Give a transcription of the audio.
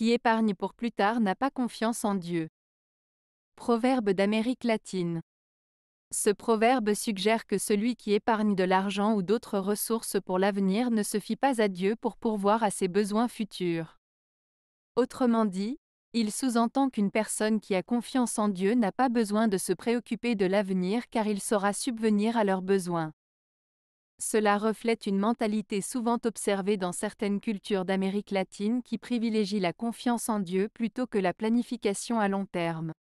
qui épargne pour plus tard n'a pas confiance en Dieu. Proverbe d'Amérique latine. Ce proverbe suggère que celui qui épargne de l'argent ou d'autres ressources pour l'avenir ne se fie pas à Dieu pour pourvoir à ses besoins futurs. Autrement dit, il sous-entend qu'une personne qui a confiance en Dieu n'a pas besoin de se préoccuper de l'avenir car il saura subvenir à leurs besoins. Cela reflète une mentalité souvent observée dans certaines cultures d'Amérique latine qui privilégie la confiance en Dieu plutôt que la planification à long terme.